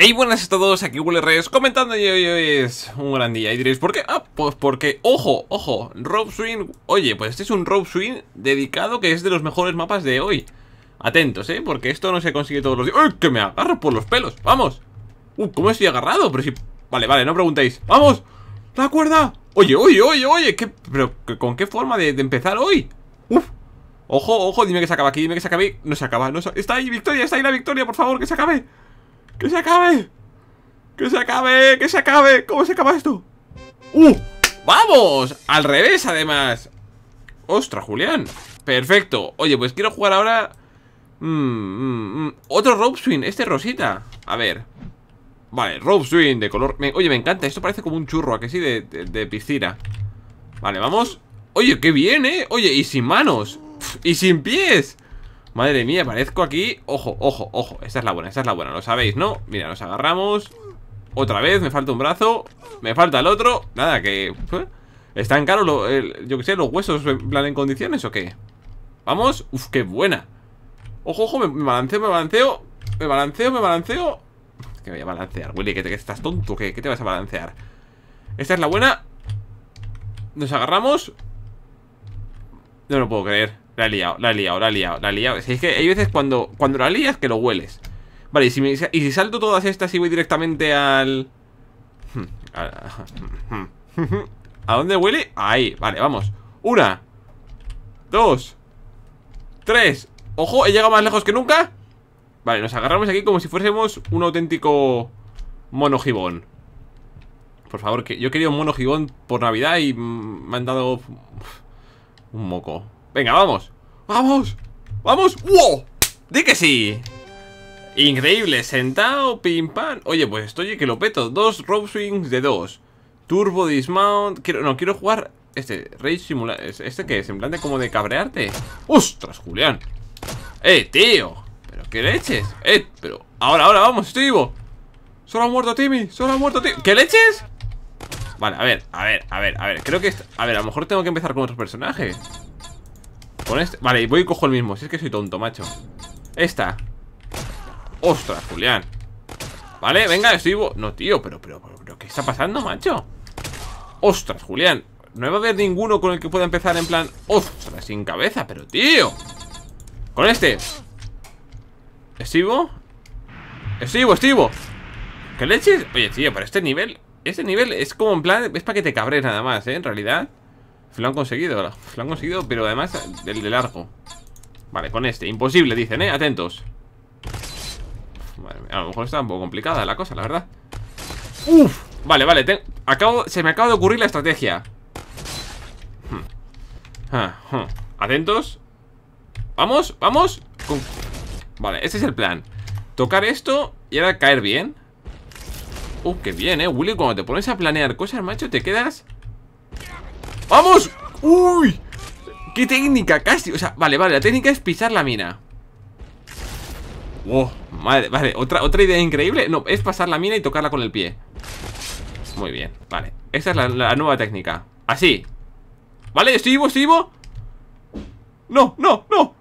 Hey, buenas a todos, aquí WLRs comentando y hoy, es un gran día. Y diréis, ¿por qué? Ah, pues porque, ojo, ojo, Rope Swing. Oye, pues este es un Rope Swing dedicado que es de los mejores mapas de hoy. Atentos, ¿eh? Porque esto no se consigue todos los días. ¡Uy, que me agarro por los pelos! ¡Vamos! ¡Uh, cómo estoy agarrado! Pero si. Vale, vale, no preguntéis. ¡Vamos! ¡La cuerda! Oye, oye, oye, oye, ¿qué... ¿pero con qué forma de, empezar hoy? ¡Uf! Ojo, ojo, dime que se acaba aquí, dime que se acabe. No se acaba, no se... Está ahí, victoria, está ahí la victoria, por favor, que se acabe. ¡Que se acabe! ¡Que se acabe! ¡Que se acabe! ¿Cómo se acaba esto? ¡Uh! ¡Vamos! Al revés, además ¡Ostras, Julián! Perfecto Oye, pues quiero jugar ahora Mmm... Otro rope swing Este rosita A ver Vale, rope swing de color Oye, me encanta Esto parece como un churro ¿A que sí? De, piscina Vale, vamos Oye, qué bien, ¿eh? Oye, y sin manos Y sin pies Madre mía, aparezco aquí Ojo, ojo, ojo, esta es la buena, esta es la buena Lo sabéis, ¿no? Mira, nos agarramos Otra vez, me falta un brazo Me falta el otro, nada, que... ¿eh? ¿Están caros, lo, yo que sé, los huesos en plan en condiciones o qué? Vamos, uf, qué buena Ojo, ojo, me, balanceo, me balanceo Me balanceo, me balanceo Que voy a balancear, Willy, que, estás tonto ¿Qué, ¿Qué te vas a balancear? Esta es la buena Nos agarramos No lo puedo creer la he liado, la he liado, la he liado, la he liado. es que hay veces cuando, cuando la lías que lo hueles. Vale, y si, salto todas estas y voy directamente al... Hmm, ¿A dónde huele? Ahí, vale, vamos Una Dos Tres Ojo, he llegado más lejos que nunca Vale, nos agarramos aquí como si fuésemos un auténtico mono gibón Por favor, que yo quería un mono gibón por Navidad y me han dado un moco Venga, vamos ¡Vamos! ¡Vamos! ¡Wow! ¡Di que sí! Increíble, sentado, pim pam Oye, pues estoy que lo peto Dos rope swings de dos Turbo dismount quiero, No, quiero jugar este Rage Simulator ¿Este que es? ¿En plan de como de cabrearte? ¡Ostras, Julián! ¡Eh, tío! ¿Pero qué leches? ¡Eh, pero! ¡Ahora, ahora, vamos! ¡Estoy vivo! ¡Solo ha muerto Timmy! ¡Solo ha muerto Timmy! ¿Qué leches? Vale, a ver, a ver, a ver, a ver Creo que... A ver, a lo mejor tengo que empezar con otro personaje con este... Vale, voy y cojo el mismo Si es que soy tonto, macho Esta Ostras, Julián Vale, venga, estoy... No, tío, pero, pero, pero ¿Qué está pasando, macho? Ostras, Julián No va a haber ninguno con el que pueda empezar en plan Ostras, sin cabeza, pero tío Con este ¿Estivo? ¡Estivo, estivo! ¿Qué leches? Oye, tío, para este nivel Este nivel es como en plan Es para que te cabres nada más, ¿eh? En realidad lo han conseguido Lo conseguido, pero además del de largo. Vale, con este. Imposible, dicen, ¿eh? Atentos. A lo mejor está un poco complicada la cosa, la verdad. ¡Uf! Vale, vale. Se me acaba de ocurrir la estrategia. Hmm. Ah, hmm. Atentos. Vamos, vamos. Vale, ese es el plan. Tocar esto y ahora caer bien. ¡Uh, qué bien, eh! Willy, cuando te pones a planear cosas, macho, te quedas... ¡Vamos! ¡Uy! ¡Qué técnica! Casi, o sea, vale, vale, la técnica es pisar la mina Wow, vale, otra, otra idea increíble No, es pasar la mina y tocarla con el pie Muy bien, vale Esa es la, nueva técnica Así Vale, estoy vivo, estoy No, no, no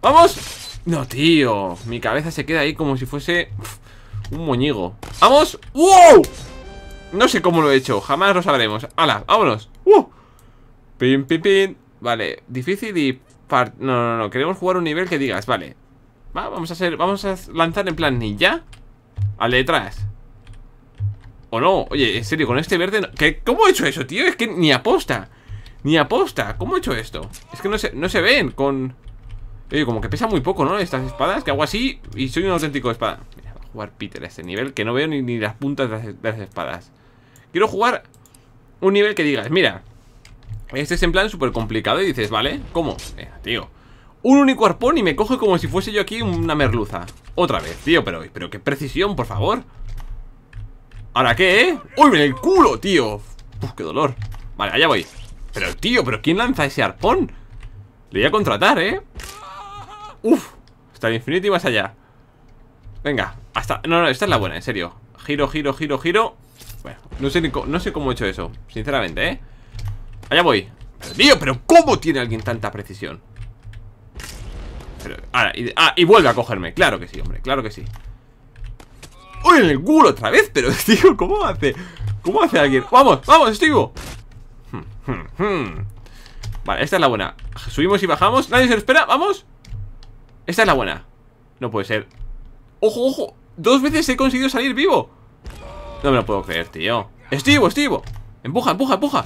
¡Vamos! No, tío Mi cabeza se queda ahí como si fuese Un moñigo ¡Vamos! ¡Wow! No sé cómo lo he hecho, jamás lo sabremos ¡Hala! ¡Vámonos! ¡Wow! Pim, pim, Vale, difícil y... No, no, no, queremos jugar un nivel que digas, vale. vamos a hacer... Vamos a lanzar en plan ya, Al detrás. O no, oye, en serio, con este verde... ¿Cómo he hecho eso, tío? Es que ni aposta. Ni aposta. ¿Cómo he hecho esto? Es que no se, no se ven con... Oye, como que pesa muy poco, ¿no? Estas espadas, que hago así y soy un auténtico espada. Mira, voy a jugar Peter a este nivel, que no veo ni, las puntas de las espadas. Quiero jugar un nivel que digas, mira, este es en plan súper complicado y dices, vale, ¿cómo? Eh, tío un único arpón y me coge como si fuese yo aquí una merluza Otra vez, tío, pero, pero qué precisión, por favor ¿Ahora qué, eh? ¡Uy, en el culo, tío! Uf, qué dolor Vale, allá voy Pero, tío, ¿pero quién lanza ese arpón? Le voy a contratar, ¿eh? Uf, hasta el infinito y más allá Venga, hasta... No, no, esta es la buena, en serio Giro, giro, giro, giro Bueno, no sé, no sé cómo he hecho eso, sinceramente, ¿eh? Allá voy Dios, pero ¿cómo tiene alguien tanta precisión? ah, y vuelve a cogerme Claro que sí, hombre, claro que sí ¡Uy, en el culo otra vez! Pero, tío, ¿cómo hace? ¿Cómo hace alguien? ¡Vamos, vamos, estoy hmm, hmm, hmm. Vale, esta es la buena Subimos y bajamos Nadie se lo espera, vamos Esta es la buena No puede ser ¡Ojo, ojo! Dos veces he conseguido salir vivo No me lo puedo creer, tío ¡Estivo, estivo! Empuja, empuja, empuja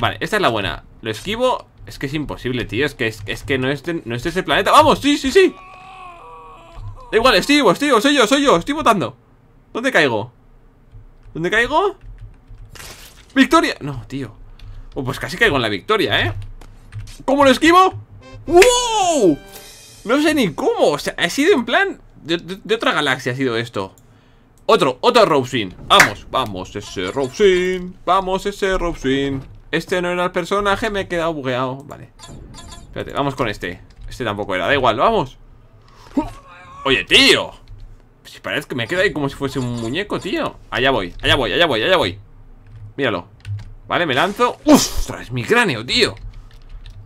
Vale, esta es la buena Lo esquivo Es que es imposible, tío Es que, es, que no, es de, no ese este planeta ¡Vamos! ¡Sí, sí, sí! Da igual, esquivo, esquivo Soy yo, soy yo Estoy votando ¿Dónde caigo? ¿Dónde caigo? ¡Victoria! No, tío oh, Pues casi caigo en la victoria, ¿eh? ¿Cómo lo esquivo? ¡Wow! No sé ni cómo O sea, ha sido en plan de otra galaxia ha sido esto otro, otro robsin Vamos, vamos, ese robsin Vamos, ese robsin Este no era el personaje, me he quedado bugueado. Vale. Espérate, vamos con este. Este tampoco era, da igual, vamos. Oye, tío. Si parece que me queda ahí como si fuese un muñeco, tío. Allá voy, allá voy, allá voy, allá voy. Míralo. Vale, me lanzo. ¡Ostras! Mi cráneo, tío.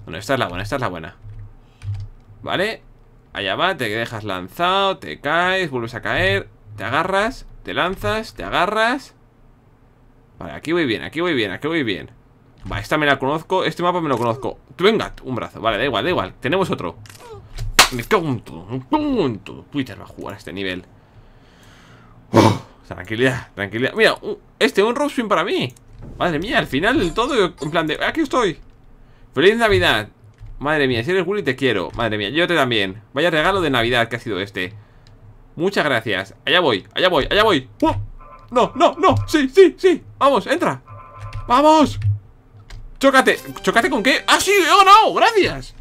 Bueno, esta es la buena, esta es la buena. Vale. Allá va, te dejas lanzado, te caes, vuelves a caer, te agarras te lanzas, te agarras Vale, aquí voy bien, aquí voy bien, aquí voy bien Vale, esta me la conozco, este mapa me lo conozco Venga, un brazo, vale, da igual, da igual Tenemos otro Me cago un todo, Twitter va a jugar a este nivel Tranquilidad, tranquilidad Mira, este un Swing para mí Madre mía, al final del todo En plan de, aquí estoy ¡Feliz Navidad! Madre mía, si eres Willy te quiero Madre mía, yo te también Vaya regalo de Navidad que ha sido este Muchas gracias. Allá voy, allá voy, allá voy. No, no, no. Sí, sí, sí. Vamos, entra. Vamos. Chócate. ¿Chócate con qué? ¡Ah, sí! no no, ¡Gracias!